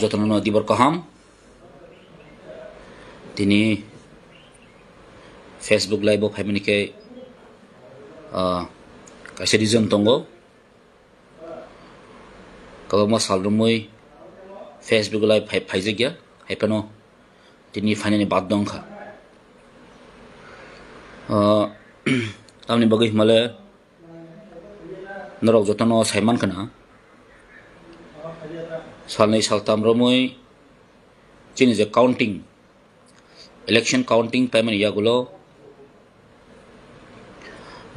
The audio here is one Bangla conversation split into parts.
যত্ন দিবর কহাম তিনি ফেসবুক লাইভ হাইমে নিকে কাছে রিজন দঙ্গ কবা সালরুমই ফেসবুক লাইভ হাই ফাইজে গিয়া হাইফেন তিনি ফাইনানি বাদ দংখা তামনি বগে হিমালয় নরক যত্ন সাইমান খানা সালনাই সালতাম রমই চিনি যে কাউন্টিং ইলেকশন কাউন্টিং তাইমেন ইয়াগুলো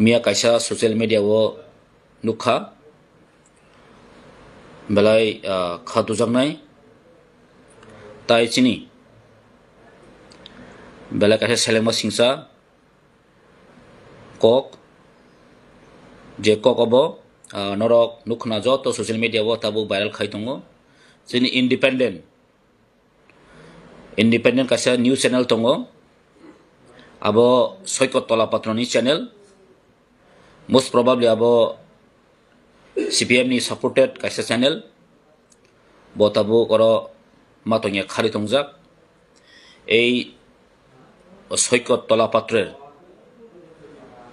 মিয়া কাইসা সোশ্যাল মিডিয়াও নুখা বেলাই খা দুজাগনাই তাই চিনি বেলা কাছে সেলেমা সিংসা কক যে কক অব নরক নুখনা যত সোশ্যাল মিডিয়াও তাবো বাইরাল খাই দো sini independent. Independent kasi new channel tongo abo soikot tola patroni channel most probably abo CPM ni supported kaisa channel botabu koro tongjak ei তংজাক এই সৈকত je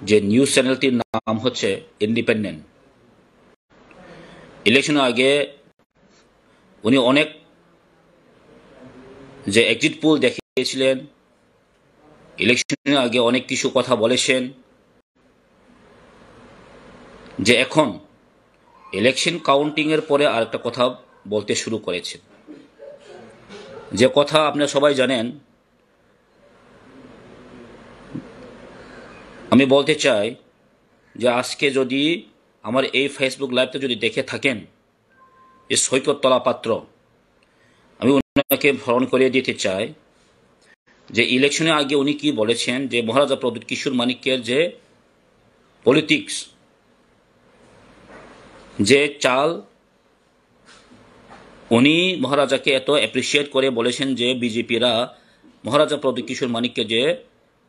যে নিউজ চ্যানেলটির নাম হচ্ছে ইন্ডিপেন্ডেন্ট election আগে উনি অনেক যে এক্সিট পোল দেখিয়েছিলেন ইলেকশনের আগে অনেক কিছু কথা বলেছেন যে এখন ইলেকশন কাউন্টিংয়ের পরে আরেকটা কথা বলতে শুরু করেছেন যে কথা আপনি সবাই জানেন আমি বলতে চাই যে আজকে যদি আমার এই ফেসবুক লাইভটা যদি দেখে থাকেন যে সৈকতলা পাত্র আমি ওনাকে ভরণ করে দিতে চাই যে ইলেকশনের আগে উনি কি বলেছেন যে মহারাজা প্রদীপ কিশোর মানিকের যে পলিটিক্স যে চাল উনি মহারাজাকে এত অ্যাপ্রিসিয়েট করে বলেছেন যে বিজেপিরা মহারাজা প্রদীপ কিশোর মানিককে যে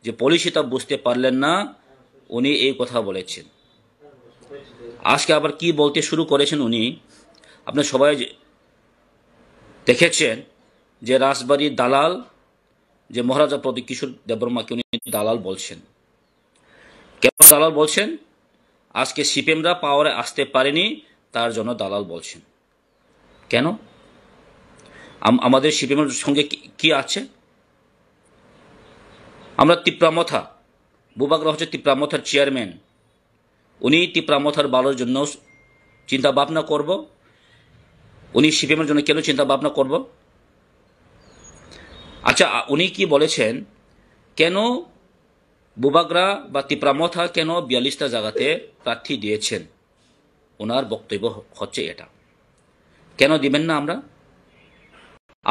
যে পলিসি তা বুঝতে পারলেন না উনি এই কথা বলেছেন আজকে আবার কি বলতে শুরু করেছেন উনি আপনার সবাই দেখেছেন যে রাজবাড়ির দালাল যে মহারাজা প্রদীপ কিশোর দেববর্মাকে উনি দালাল বলছেন কেন দালাল বলছেন আজকে সিপিএমরা পাওয়ারে আসতে পারেনি তার জন্য দালাল বলছেন কেন আমাদের সিপিএমের সঙ্গে কি আছে আমরা তিপ্রামথা বুবাগ্রহ হচ্ছে তিপ্রামথার চেয়ারম্যান উনি তিপ্রামথার বালোর জন্য চিন্তা ভাবনা করবো উনি সিপিএমের জন্য কেন চিন্তা ভাবনা করব আচ্ছা উনি কি বলেছেন কেন বুবাগরা বা তিপ্রামথা কেন বিয়াল্লিশটা জায়গাতে প্রার্থী দিয়েছেন ওনার বক্তব্য হচ্ছে এটা কেন দিবেন না আমরা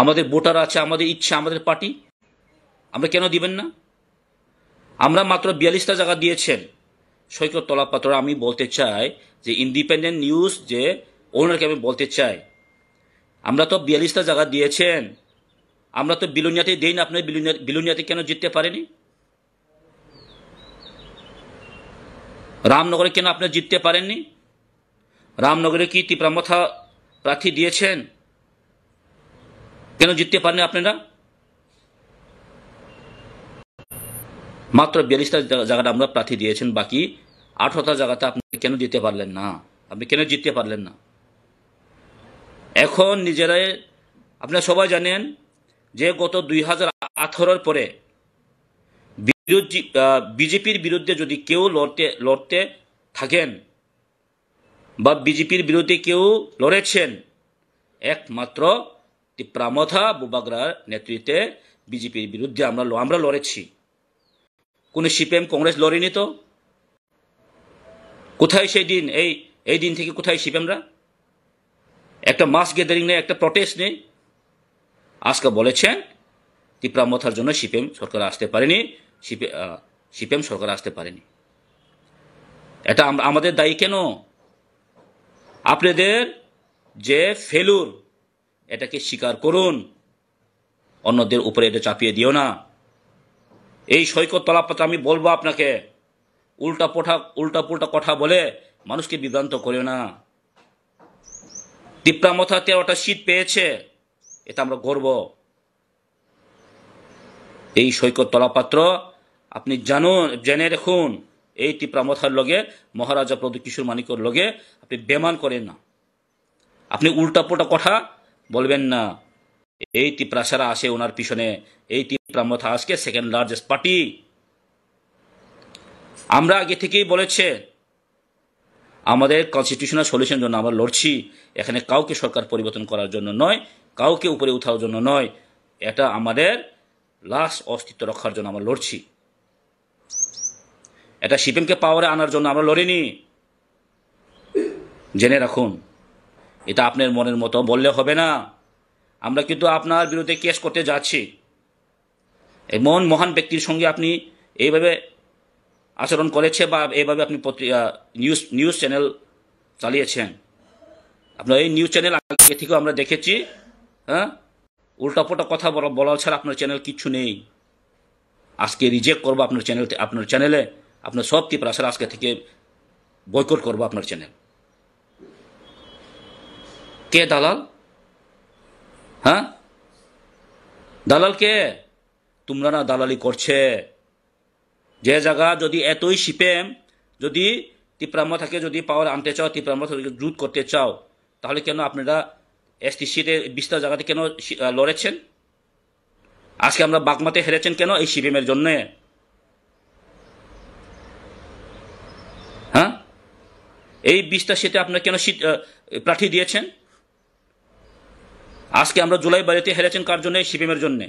আমাদের ভোটার আছে আমাদের ইচ্ছা আমাদের পার্টি আমরা কেন দিবেন না আমরা মাত্র বিয়াল্লিশটা জায়গা দিয়েছেন সৈকত তলাপাত্র আমি বলতে চাই যে ইন্ডিপেন্ডেন্ট নিউজ যে ওনারকে আমি বলতে চাই আমরা তো বিয়াল্লিশটা জায়গা দিয়েছেন আমরা তো বিলুনিয়াতে দিই না আপনি বিলুনিয়াতে কেন জিততে পারেনি রামনগরে কেন আপনি জিততে পারেননি রামনগরে কি তীব্রামথা প্রার্থী দিয়েছেন কেন জিততে পারেন আপনারা মাত্র বিয়াল্লিশটা জায়গাটা আমরা প্রার্থী দিয়েছেন বাকি আঠারোটা জায়গাতে আপনি কেন দিতে পারলেন না আপনি কেন জিততে পারলেন না এখন নিজেরাই আপনারা সবাই জানেন যে গত দুই হাজার আঠারোর পরে বিজেপির বিরুদ্ধে যদি কেউ লড়তে লড়তে থাকেন বা বিজেপির বিরুদ্ধে কেউ লড়েছেন একমাত্র তিপ্রামথা বুবাগ্রার নেতৃত্বে বিজেপির বিরুদ্ধে আমরা আমরা লড়েছি কোনো সিপিএম কংগ্রেস লড়েনি তো কোথায় সেই দিন এই এই দিন থেকে কোথায় সিপিএমরা একটা মাস গ্যাদারিং নেই একটা প্রটেস্ট নেই আজকে বলেছেন তিপ্রা মথার জন্য সিপিএম সরকার আসতে পারেনি সিপিএম সরকার আসতে পারেনি এটা আমাদের দায়ী কেন আপনাদের যে ফেলুর এটাকে স্বীকার করুন অন্যদের উপরে এটা চাপিয়ে দিও না এই সৈকত তলাপাতা আমি বলবো আপনাকে উল্টা পোঠা উল্টা পোল্টা কথা বলে মানুষকে বিভ্রান্ত করিও না মথা তেরোটা শীত পেয়েছে এটা আমরা গর্ব এই সৈকত তলাপাত্র আপনি জানুন জেনে রাখুন এই মথার লগে মহারাজা প্রদকিশোর মানিকর লগে আপনি বেমান করেন না আপনি উল্টাপোটা কথা বলবেন না এই সারা আসে ওনার পিছনে এই মথা আজকে সেকেন্ড লার্জেস্ট পার্টি আমরা আগে থেকেই বলেছে আমাদের কনস্টিটিউশনাল সলিউশন জন্য আমরা লড়ছি এখানে কাউকে সরকার পরিবর্তন করার জন্য নয় কাউকে উপরে উঠার জন্য নয় এটা আমাদের লাস্ট অস্তিত্ব রক্ষার জন্য আমরা লড়ছি এটা সিপিএমকে পাওয়ারে আনার জন্য আমরা লড়িনি জেনে রাখুন এটা আপনার মনের মতো বললে হবে না আমরা কিন্তু আপনার বিরুদ্ধে কেস করতে যাচ্ছি এমন মহান ব্যক্তির সঙ্গে আপনি এইভাবে আচরণ করেছে বা এভাবে আপনি নিউজ নিউজ চ্যানেল চালিয়েছেন আপনার এই নিউজ চ্যানেল আগে থেকেও আমরা দেখেছি হ্যাঁ উল্টাপোটা কথা বলা ছাড়া আপনার চ্যানেল কিছু নেই আজকে রিজেক্ট করবো আপনার চ্যানেল আপনার চ্যানেলে আপনার সব কি প্রাসার আজকে থেকে বয়কট করব আপনার চ্যানেল কে দালাল হ্যাঁ দালাল কে তোমরা না দালালি করছে যে জায়গা যদি এতই শিপে যদি তীব্রাম্য থাকে যদি পাওয়ার আনতে চাও থেকে জুত করতে চাও তাহলে কেন আপনারা এস টি সিতে বিস্তার জায়গাতে কেন লড়েছেন আজকে আমরা বাগমাতে হেরেছেন কেন এই সিপিএমের জন্যে হ্যাঁ এই বিস্তার সিটে আপনারা কেন প্রার্থী দিয়েছেন আজকে আমরা জুলাই বাড়িতে হেরেছেন কার জন্য এই সিপিএমের জন্যে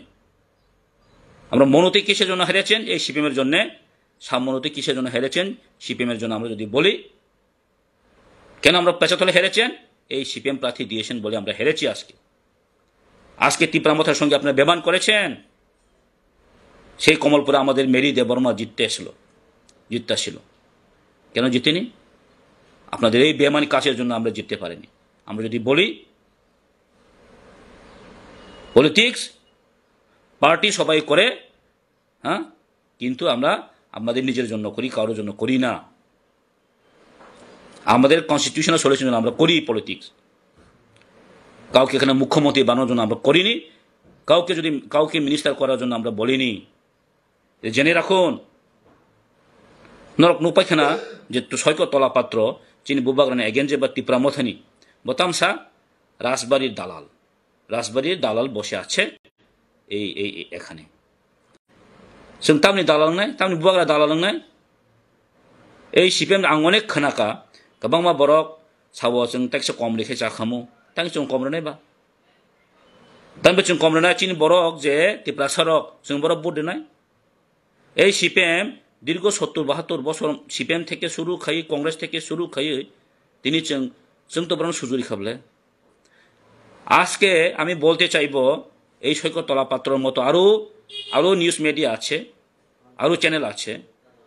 আমরা মনতে কিসের জন্য হেরেছেন এই সিপিএমের জন্যে সাম্যনতি কিসের জন্য হেরেছেন সিপিএমের জন্য আমরা যদি বলি কেন আমরা পেঁচাতলে হেরেছেন এই সিপিএম প্রার্থী দিয়েছেন বলে আমরা হেরেছি আজকে আজকে তীব্রামথার সঙ্গে আপনারা বেমান করেছেন সেই কমলপুরে আমাদের মেরি দেববর্মা জিততে এসলো জিততেছিল কেন জিতেনি আপনাদের এই বেমানি কাজের জন্য আমরা জিততে পারিনি আমরা যদি বলি পলিটিক্স পার্টি সবাই করে হ্যাঁ কিন্তু আমরা আমাদের নিজের জন্য করি কারোর জন্য করি না আমাদের কনস্টিটিউশনাল সলিউশন জন্য আমরা করি পলিটিক্স কাউকে এখানে মুখ্যমন্ত্রী বানানোর জন্য আমরা করিনি কাউকে যদি কাউকে মিনিস্টার করার জন্য আমরা বলিনি জেনে রাখুন নরক নুপাইখানা যে সৈকত তলাপাত্র যিনি বুবাগ্রানে এগেঞ্জে বা বতাম বতামসা রাজবাড়ির দালাল রাজবাড়ির দালাল বসে আছে এই এই এখানে 지금 땀이 달랑네 땀이 무화가 달랑네 에이 시뱀 안원에 크나까 가방마 버럭 사워 지금 택시 꼼리 해자 하모 땅좀 꼼르네 봐 담배 좀 꼼르나 찐 버럭 제 디플라 서럭 지금 버럭 보드네 এই সিপিএম দীর্ঘ সত্তর বাহাত্তর বছর সিপিএম থেকে শুরু খাই কংগ্রেস থেকে শুরু খাই তিনি চং চং তো বরং সুজুরি খাবলে আজকে আমি বলতে চাইব এই সৈকত তলাপাত্রর মতো আরও আরও নিউজ মিডিয়া আছে আরও চ্যানেল আছে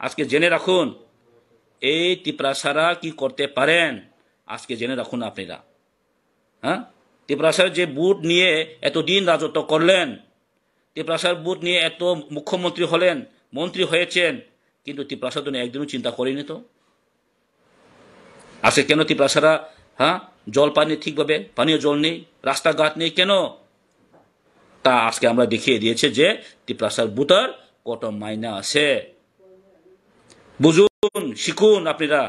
আজকে জেনে রাখুন এই তিপ্রাসারা কি করতে পারেন আজকে জেনে রাখুন আপনারা হ্যাঁ টিপ্রাসার যে বুট নিয়ে এত দিন রাজত্ব করলেন টিপ্রাসার বুট নিয়ে এত মুখ্যমন্ত্রী হলেন মন্ত্রী হয়েছেন কিন্তু তিপ্রাসা তো একদিনও চিন্তা করেনি তো আজকে কেন তিপ্রাসারা হ্যাঁ জল পানি ঠিকভাবে পানীয় জল নেই রাস্তাঘাট নেই কেন তা আজকে আমরা দেখিয়ে দিয়েছে যে তিপ্রাসার বুতার কত মাইনা আছে বুঝুন শিখুন আপনারা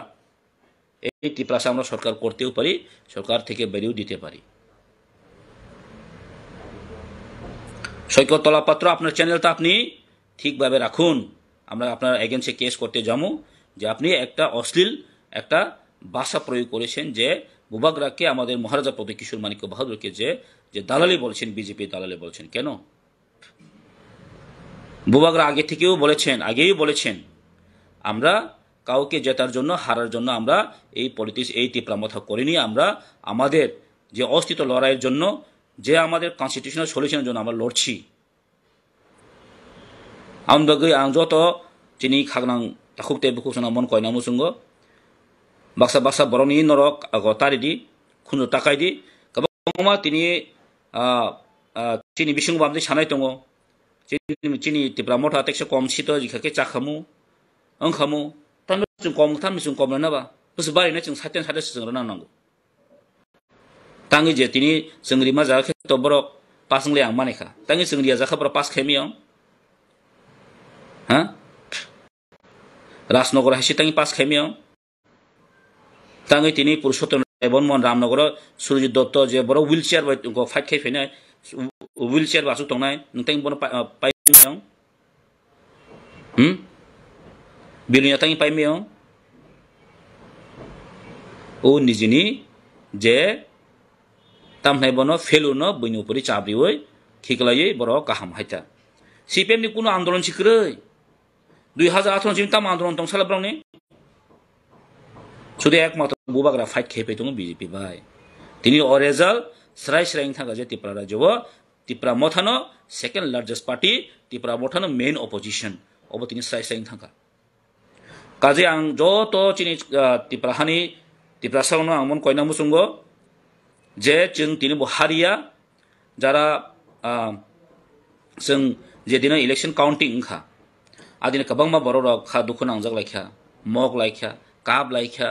এই তিপ্রাসা আমরা সরকার করতেও পারি সরকার থেকে বেরিয়েও দিতে পারি সৈকত তলাপাত্র আপনার চ্যানেলটা আপনি ঠিকভাবে রাখুন আমরা আপনার এগেন্সে কেস করতে যাবো যে আপনি একটা অশ্লীল একটা বাসা প্রয়োগ করেছেন যে মুবাগরাকে আমাদের মহারাজা পদে কিশোর মানিক্য বাহাদুরকে যে যে দালালি বলছেন বিজেপি দালালি বলছেন কেন বুবাগরা আগে থেকেও বলেছেন আগেই বলেছেন আমরা কাউকে জেতার জন্য হারার জন্য আমরা এই পলিটিক্স এই তীব্রামথা করিনি আমরা আমাদের যে অস্থিত লড়াইয়ের জন্য যে আমাদের কনস্টিটিউশনাল সলিউশনের জন্য আমরা লড়ছি আমদাগরি যত চিনি খাগনাং তাকুক তেব খুব মন কয়না মুসুঙ্গ baksa baksa borongni norok agotari di khunju takai di kabangma tini chini bisingu bamdi sanai tongo chini chini tipra motha tekse kom sito jikhake cha khamu ang khamu tan chung kom tan chung kom na ba bus bari na chung saten sate chung rana nangu tangi je tini chungri ma ja khe to borok pasang le ang mane kha tangi chungri ja kha bor pas khemi ang ha Rajnagar হাসি তাই পাস খেমিও তাঙ্গি তিনি পুরুষোত্তম এবনমন রামনগর সুরজিৎ দত্ত যে বড় হুইল চেয়ার ফাইট খাই ফেনে হুইল চেয়ার বাসু তংনাই নोंथां বন পাই মেও হুম ও নিজে যে তামহাই বন ফেলুন বইন উপরে চাবরি ওই খিকলাই বড় কাহাম হাইতা সিপিএম নি কোনো আন্দোলন সিক্রৈ দুই হাজার আঠারো সিম তাম আন্দোলন তং সালাব্রাউনি শুধু একমাত্র বুবাগরা ফাইট খেয়ে পেত বিজেপি ভাই তিনি অ রেজাল্ট স্রাই স্রাইং থাকা যে ত্রিপুরা রাজ্যব ত্রিপুরা মথানো সেকেন্ড লার্জেস্ট পার্টি ত্রিপুরা মথানো মেইন অপোজিশন অব তিনি স্রাই স্রাইং থাকা কাজে আং যত চিনি ত্রিপুরাহানি ত্রিপুরা সাউনো আং মন কয়না মুসুঙ্গ যে চিন তিনি হারিয়া যারা जों जेदिनो इलेक्शन काउन्टिं ओंखा आदिनो गोबां मा बर' राव खा दुखु नांजाग लायखा मग लायखा काब लायखा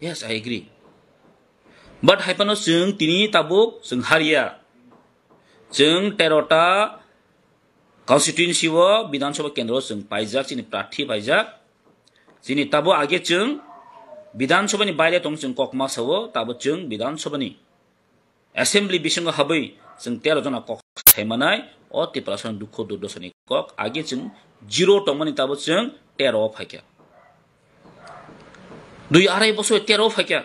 Yes, I agree. But hypanos जों tini tabuk जों haria. जों तेर'ता कन्स्टिटुएन्सि विधान सभा केन्द्र जों पाइजाक जोंनि प्रार्थी पाइजाक जोंनि ताबो आगे जों विधान सभानि बायले दं जों ककमा सावो ताबो जों विधान सभानि एसेम्ब्लि बिसंग हाबै जों तेर' जना कक सायमानाय अ तिप्रासन दुख दुर्दशनि कक आगे जों जिर' दंमोन ताबो जों तेर' फाइखा দুই আড়াই বছর তেরো ফাইকা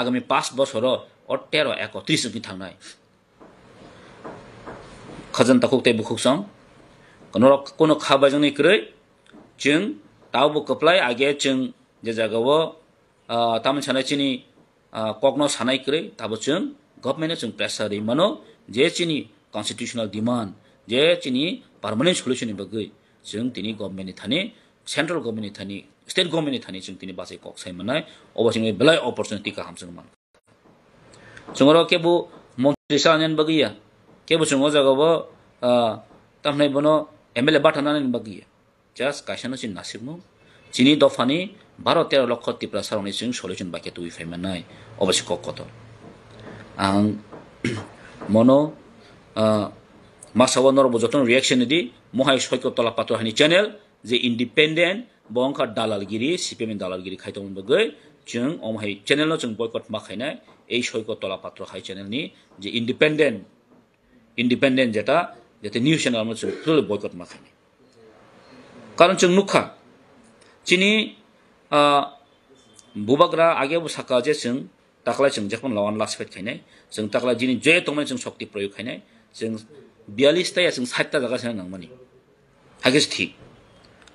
আগামী পাঁচ বছর তেরো এক ত্রিশ জনকি থাকাই খজন তাকুক তাই বুকুক সং কোনো কোনো খাবা জং নিক্রই চিং তাও বুকপ্লাই আগে চিং যে জায়গাও তামিল সানাই চিনি কগ্ন সানাই ক্রই তাবো চিং গভর্নমেন্টে চিং প্রেসার মানো যে চিনি কনস্টিটিউশনাল ডিমান্ড যে চিনি পার্মানেন্ট সলিউশন বগে চিং তিনি গভর্নমেন্টে থানে सेन्ट्रल गभर्मेन्टनि थानि स्टेट गभर्मेन्टनि थानि जों दिनै बाजै कक्साय मोननाय अबसिनि बेलाय अपरचुनिटिखौ हामजों मान जोंरो केबु मन्थ्रि सानेन बगिया केबु जोङो जागाबो तामनाय बनो एमएलए बाथानानै बगिया जास्ट काइसानो जों नासिबमु जिनि दफानि बार' तेर' लक्ष तिप्रा सारावनि जों सलिउसन बाखिया दुइफाय मोननाय अबसि ककत आं मनो मासावा नरबो जतन रिएक्सन दि महाय सैक्य तला पात्र हानि चेनेल যে ইন্ডিপেন্ডেন্ট बंखा দালালগিরি সিপিএম দালালগিরি खायदोंमोन बगै जों अमहाय चेनेलाव जों बयकट माखायनाय এই সৈকত তলা পাত্র হাই চ্যানেল নিয়ে যে ইন্ডিপেন্ডেন্ট ইন্ডিপেন্ডেন্ট যেটা যাতে নিউজ চ্যানেল আমরা বয়কট মাখাইনি কারণ চোখ নুখা চিনি বুবাগ্রা আগে সাকা যে চোখ তাকলা চোখ যখন লওয়ান লাশ ফেট খাইনাই চোখ তাকলা যিনি জয়ে তোমার চোখ শক্তি প্রয়োগ খাইনাই চোখ বিয়াল্লিশটাই চোখ ষাটটা জায়গা সেখানে নামমানি হাগেস ঠিক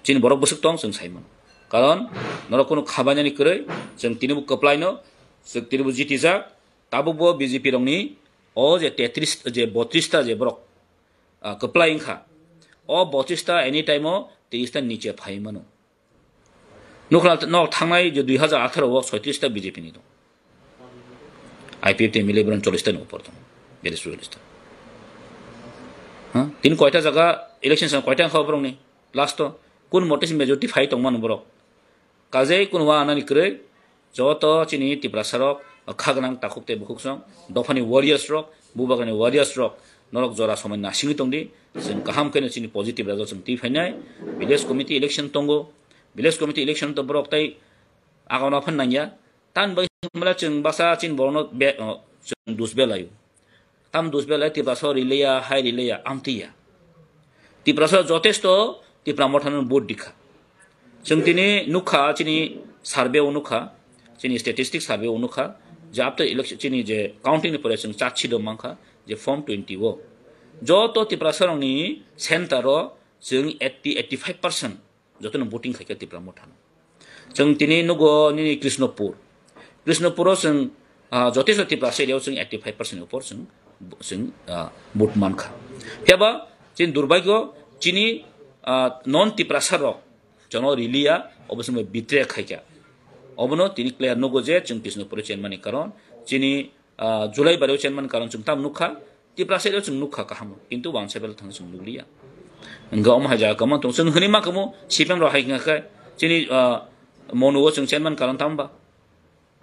진 뭐라고 보석동 전 사이먼 কারণ নরকোনো খাবানানি করে যিনি তিনবু যিনি জিটি যা জিতিজা তাবুবো বিজেপি রংনি ও যে তেত্রিশ যে বত্রিশটা যে ব্রক খা ও বত্রিশটা এনি টাইম তেইশটা নিচে ফাইমানো নুখলা ন যে দুই হাজার আঠারো ছয়ত্রিশটা বিজেপি নি আইপিএফ পি এফ টি মিলে চল্লিশটা নৌপর দं বেড়ে চল্লিশটা হ্যাঁ তিন কয়টা জায়গা ইলেকশন কয়টা খাওয়া বরং লাস্ট কোন মতে মেজতি ফাই তংমা বৰক কাজে কোনোবা আনানি ক্রে যত চিনি টিপ্রাসারক অক্ষা গনাং তাকুকতে বহুক সং দফানি ওয়ারিয়ার্স রক বুবাগানি ওয়ারিয়ার্স রক নরক জরা সময় না সিঙ্গি তংদি যেন কাহাম কেন চিনি পজিটিভ রাজ সং টি ফাইনাই বিলেজ কমিটি ইলেকশন তঙ্গো বিলেজ কমিটি ইলেকশন তো বড় তাই আগাউন ফান নাইয়া তান বাইমলা চিন বাসা চিন বরণ বে চিন দুস বেলায়ু তাম দুস বেলায় টিপ্রাসর ইলেয়া হাই ইলেয়া আমতিয়া টিপ্রাসর যথেষ্ট ती प्रामुख्यानं बोट दिखा संगतीने नुखा चिनी सार्बे उनुखा चिनी स्टॅटिस्टिक्स सार्बे उनुखा जे आफ्टर इलेक्शन चिनी जे काउंटिंग परेशन चारशी दमांखा जे फॉर्म ट्वेंटी वो जो तो तिप्रासरनि सेन्टारो जों एट्टी एट्टी फाइभ पार्सेन्ट जतन भटिं खायखा तिप्रा मथानो जों दिनै नगो निनि कृष्णपुर कृष्णपुराव जों जथेस्थ तिप्रा सेरियाव जों एट्टी फाइभ पार्सेन्टनि उपर जों जों भट मानखा हेबा जों दुर्भाग्य चिनि non ti prasaro chono rilia obosme bitre khaikya obno tini clear no goje chung kisno pore chen mani karon chini julai bareo chen man karon chung tam nukha ti prasero chung nukha kaham kintu wang sebel thang chung nuklia nga om haja kama tong sung hni ma kamu sipem ro haikinga khai chini monu wo chung chen man karon tam ba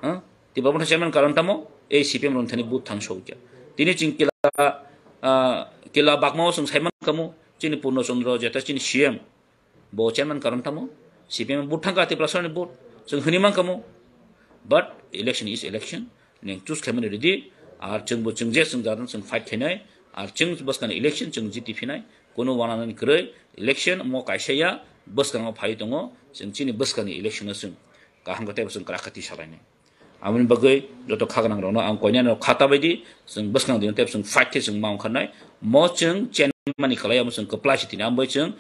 ha ti babon chen man karon tamo ei sipem ron thani but thang shokya tini chung kila kila bakma wo chung saiman kamu চিনি পূর্ণচন্দ্র যেটা চিনি সিএম বো চেয়ারম্যান কারণ থামো সিপিএম বুট থাকা তেপলা সরণি বুট जों होनिमान कामो बाट इलेक्शन इज इलेक्शन नों चुज खालामनो रेडि आरो जोंबो जों जे जों जादों जों फाइट खायनाय आरो जों बसखानि इलेक्शन जों जितिफिनाय कुनु वानानै ग्रै इलेक्शन म कायसाया बसखाङाव फाय दङ जों चिनि बसखानि इलेक्शनाव जों गाहामखौ टाइप जों राखाथि सालायनाय आमनि बागै जत खागोनां दङ आं कयनानो खाता बायदि जों बसखां दिन टाइप जों फाइट जों मावखानाय म जों 마니컬라야 무슨 그 플라시티니 안 보이죠?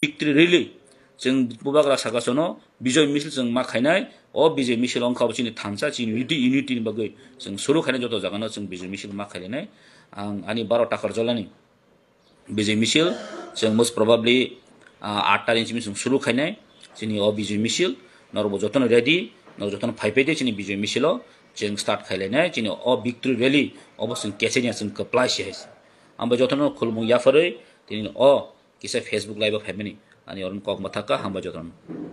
빅트리 릴리 정 부박라 사가서노 비조이 미실 정마 카이나이 어 비조이 미실 언카 부치니 탐사 진 유디 유니티 바게 정 서로 카이나 저도 자가나 정 비조이 미실 마 카이네 앙 아니 바로 타커 절라니 비조이 미실 정 most probably আটটার ইঞ্চি মিশন শুরু খাই নাই যিনি অবিজয় মিছিল নরব যতন রেডি নর যতন ফাইফেতে যিনি বিজয় মিছিল চেং স্টার্ট খাইলে নাই যিনি অবিক্টরি রেলি অবশ্যই কেসে নিয়েছেন প্লাইসে হয়েছে amba jotono khulmung yafaray tinin o kisa facebook live of hemini ani orun kok mathaka hamba jotono